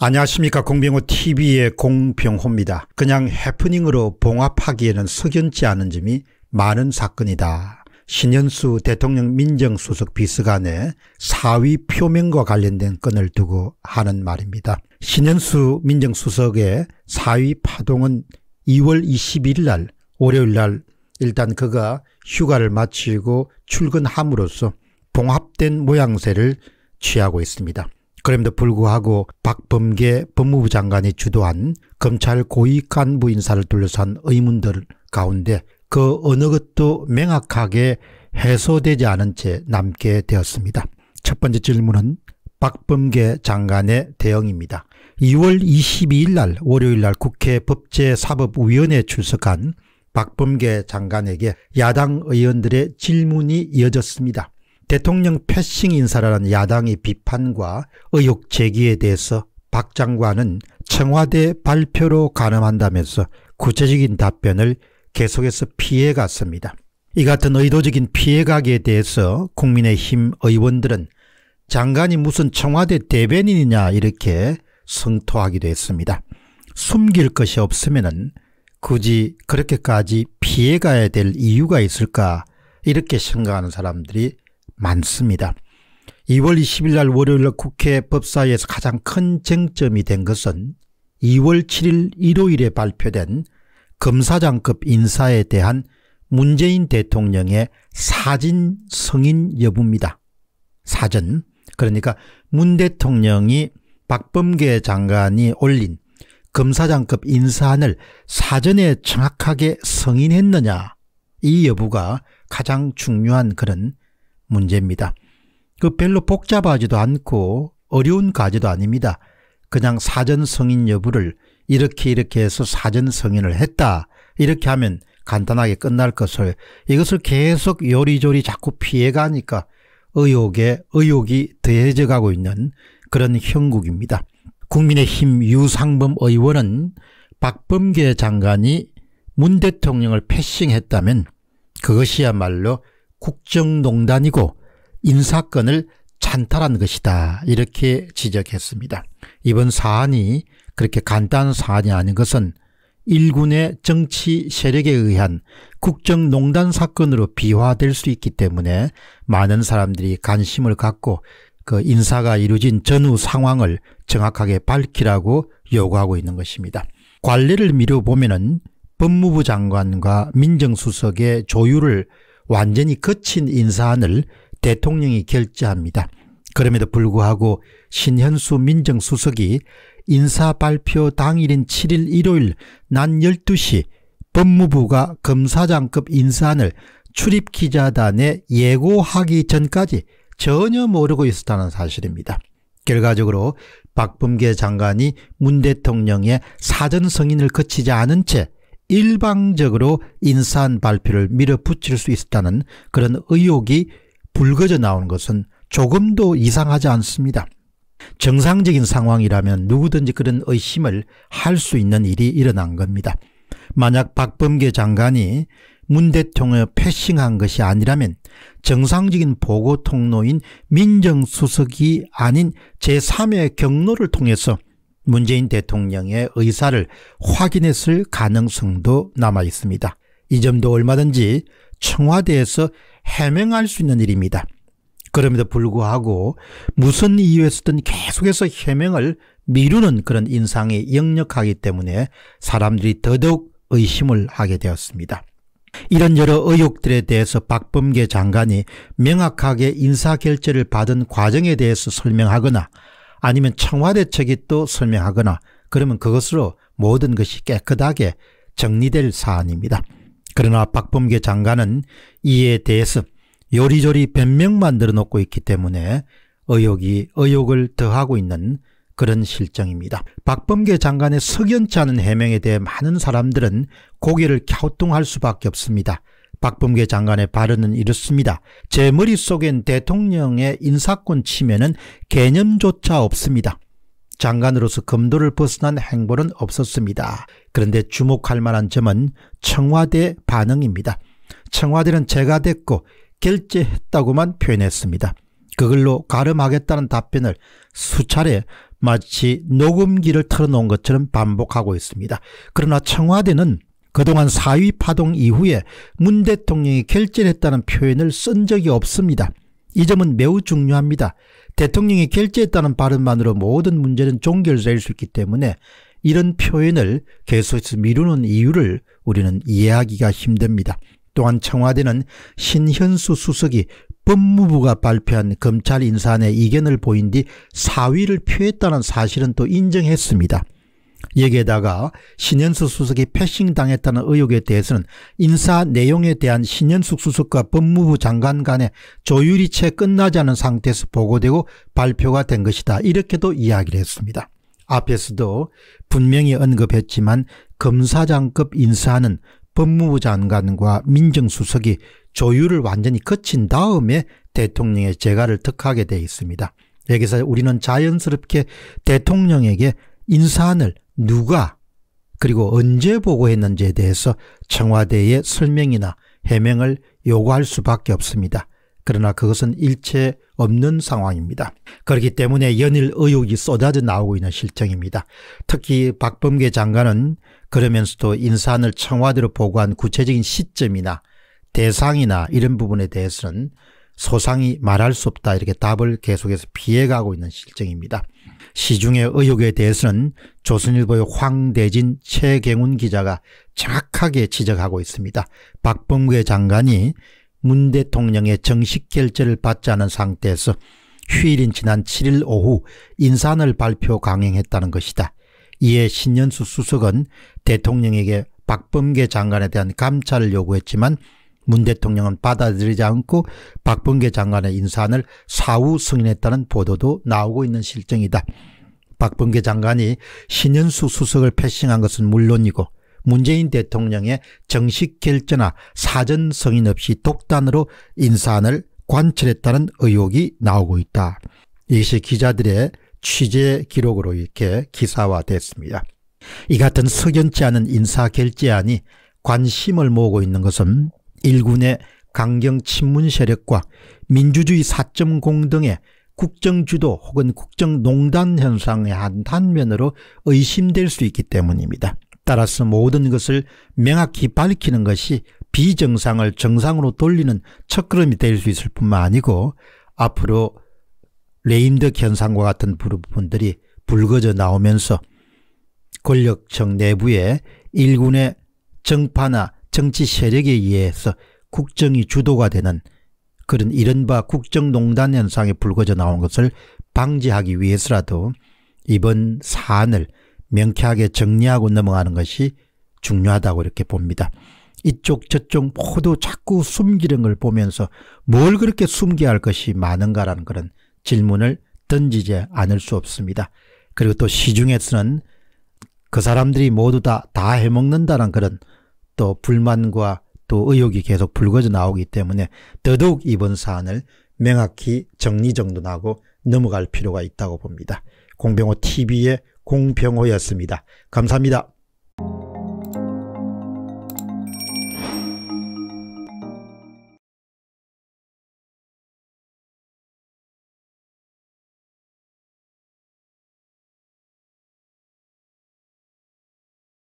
안녕하십니까 공병호 tv의 공병호입니다. 그냥 해프닝으로 봉합하기에는 석연치 않은 점이 많은 사건이다. 신현수 대통령 민정수석 비서관의 사위 표명과 관련된 건을 두고 하는 말입니다. 신현수 민정수석의 사위 파동은 2월 21일 날 월요일 날 일단 그가 휴가를 마치고 출근함으로써 봉합된 모양새를 취하고 있습니다. 그럼에도 불구하고 박범계 법무부 장관이 주도한 검찰 고위 간부 인사를 둘러싼 의문들 가운데 그 어느 것도 명확하게 해소되지 않은 채 남게 되었습니다. 첫 번째 질문은 박범계 장관의 대응입니다. 2월 22일 날 월요일 날 국회 법제사법위원회에 출석한 박범계 장관에게 야당 의원들의 질문이 이어졌습니다. 대통령 패싱 인사라는 야당의 비판과 의혹 제기에 대해서 박 장관은 청와대 발표로 가늠한다면서 구체적인 답변을 계속해서 피해갔습니다. 이 같은 의도적인 피해가기에 대해서 국민의힘 의원들은 장관이 무슨 청와대 대변인이냐 이렇게 성토하기도 했습니다. 숨길 것이 없으면 굳이 그렇게까지 피해가야 될 이유가 있을까 이렇게 생각하는 사람들이 많습니다. 2월 20일 날 월요일 날 국회 법사위에서 가장 큰 쟁점이 된 것은 2월 7일 일요일에 발표된 검사장급 인사에 대한 문재인 대통령의 사진 승인 여부입니다. 사전 그러니까 문 대통령이 박범계 장관이 올린 검사장급 인사안을 사전에 정확하게 승인했느냐 이 여부가 가장 중요한 그런 문제입니다. 그 별로 복잡하지도 않고 어려운 과제도 아닙니다. 그냥 사전 성인 여부를 이렇게 이렇게 해서 사전 성인을 했다. 이렇게 하면 간단하게 끝날 것을 이것을 계속 요리조리 자꾸 피해가니까 의혹에 의혹이 더해져 가고 있는 그런 형국입니다. 국민의힘 유상범 의원은 박범계 장관이 문 대통령을 패싱했다면 그것이야말로 국정농단이고 인사권을 찬탈한 것이다 이렇게 지적했습니다. 이번 사안이 그렇게 간단한 사안이 아닌 것은 일군의 정치 세력에 의한 국정농단 사건으로 비화될 수 있기 때문에 많은 사람들이 관심을 갖고 그 인사가 이루어진 전후 상황을 정확하게 밝히라고 요구하고 있는 것입니다. 관례를 미뤄보면 법무부 장관과 민정수석의 조율을 완전히 거친 인사안을 대통령이 결재합니다. 그럼에도 불구하고 신현수 민정수석이 인사 발표 당일인 7일 일요일 낮 12시 법무부가 검사장급 인사안을 출입기자단에 예고하기 전까지 전혀 모르고 있었다는 사실입니다. 결과적으로 박범계 장관이 문 대통령의 사전 승인을 거치지 않은 채 일방적으로 인사한 발표를 밀어붙일 수 있었다는 그런 의혹이 불거져 나오는 것은 조금도 이상하지 않습니다. 정상적인 상황이라면 누구든지 그런 의심을 할 수 있는 일이 일어난 겁니다. 만약 박범계 장관이 문 대통령을 패싱한 것이 아니라면 정상적인 보고 통로인 민정수석이 아닌 제3의 경로를 통해서 문재인 대통령의 의사를 확인했을 가능성도 남아 있습니다. 이 점도 얼마든지 청와대에서 해명할 수 있는 일입니다. 그럼에도 불구하고 무슨 이유에서든 계속해서 해명을 미루는 그런 인상이 역력하기 때문에 사람들이 더더욱 의심을 하게 되었습니다. 이런 여러 의혹들에 대해서 박범계 장관이 명확하게 인사결재를 받은 과정에 대해서 설명하거나 아니면 청와대 측이 또 설명하거나 그러면 그것으로 모든 것이 깨끗하게 정리될 사안입니다. 그러나 박범계 장관은 이에 대해서 요리조리 변명만 들어놓고 있기 때문에 의혹이 의혹을 더하고 있는 그런 실정입니다. 박범계 장관의 석연치 않은 해명에 대해 많은 사람들은 고개를 갸우뚱할 수밖에 없습니다. 박범계 장관의 발언은 이렇습니다. 제 머릿속엔 대통령의 인사권 침해는 개념조차 없습니다. 장관으로서 검도를 벗어난 행보는 없었습니다. 그런데 주목할 만한 점은 청와대 반응입니다. 청와대는 제가 됐고 결제했다고만 표현했습니다. 그걸로 가름하겠다는 답변을 수차례 마치 녹음기를 틀어놓은 것처럼 반복하고 있습니다. 그러나 청와대는 그동안 4위 파동 이후에 문 대통령이 결재했다는 표현을 쓴 적이 없습니다. 이 점은 매우 중요합니다. 대통령이 결재했다는 발언만으로 모든 문제는 종결될 수 있기 때문에 이런 표현을 계속해서 미루는 이유를 우리는 이해하기가 힘듭니다. 또한 청와대는 신현수 수석이 법무부가 발표한 검찰 인사안의 이견을 보인 뒤 사위를 표했다는 사실은 또 인정했습니다. 여기에다가 신현수 수석이 패싱당했다는 의혹에 대해서는 인사 내용에 대한 신현숙 수석과 법무부 장관 간의 조율이 채 끝나지 않은 상태에서 보고되고 발표가 된 것이다. 이렇게도 이야기를 했습니다. 앞에서도 분명히 언급했지만 검사장급 인사는 법무부 장관과 민정수석이 조율을 완전히 거친 다음에 대통령의 재가를 득하게 되어 있습니다. 여기서 우리는 자연스럽게 대통령에게 인사안을 누가 그리고 언제 보고했는지에 대해서 청와대의 설명이나 해명을 요구할 수밖에 없습니다. 그러나 그것은 일체 없는 상황입니다. 그렇기 때문에 연일 의혹이 쏟아져 나오고 있는 실정입니다. 특히 박범계 장관은 그러면서도 인사안을 청와대로 보고한 구체적인 시점이나 대상이나 이런 부분에 대해서는 소상히 말할 수 없다 이렇게 답을 계속해서 피해가고 있는 실정입니다. 시중의 의혹에 대해서는 조선일보의 황대진, 최경훈 기자가 정확하게 지적하고 있습니다. 박범계 장관이 문 대통령의 정식 결재를 받지 않은 상태에서 휴일인 지난 7일 오후 인산을 발표 강행했다는 것이다. 이에 신년수 수석은 대통령에게 박범계 장관에 대한 감찰을 요구했지만 문 대통령은 받아들이지 않고 박범계 장관의 인사안을 사후 승인했다는 보도도 나오고 있는 실정이다. 박범계 장관이 신현수 수석을 패싱한 것은 물론이고 문재인 대통령의 정식 결재나 사전 성인 없이 독단으로 인사안을 관철했다는 의혹이 나오고 있다. 이것이 기자들의 취재 기록으로 이렇게 기사화됐습니다. 이 같은 석연치 않은 인사 결재안이 관심을 모으고 있는 것은 일군의 강경 친문 세력과 민주주의 4.0 등의 국정주도 혹은 국정농단 현상의 한 단면으로 의심될 수 있기 때문입니다. 따라서 모든 것을 명확히 밝히는 것이 비정상을 정상으로 돌리는 첫걸음이 될 수 있을 뿐만 아니고 앞으로 레임덕 현상과 같은 부분들이 불거져 나오면서 권력층 내부에 일군의 정파나 정치 세력에 의해서 국정이 주도가 되는 그런 이른바 국정농단 현상이 불거져 나온 것을 방지하기 위해서라도 이번 사안을 명쾌하게 정리하고 넘어가는 것이 중요하다고 이렇게 봅니다. 이쪽 저쪽 모두 자꾸 숨기는 걸 보면서 뭘 그렇게 숨겨야 할 것이 많은가라는 그런 질문을 던지지 않을 수 없습니다. 그리고 또 시중에서는 그 사람들이 모두 다, 다 해먹는다는 그런 또 불만과 또 의혹이 계속 불거져 나오기 때문에 더더욱 이번 사안을 명확히 정리정돈하고 넘어갈 필요가 있다고 봅니다. 공병호 TV의 공병호였습니다. 감사합니다.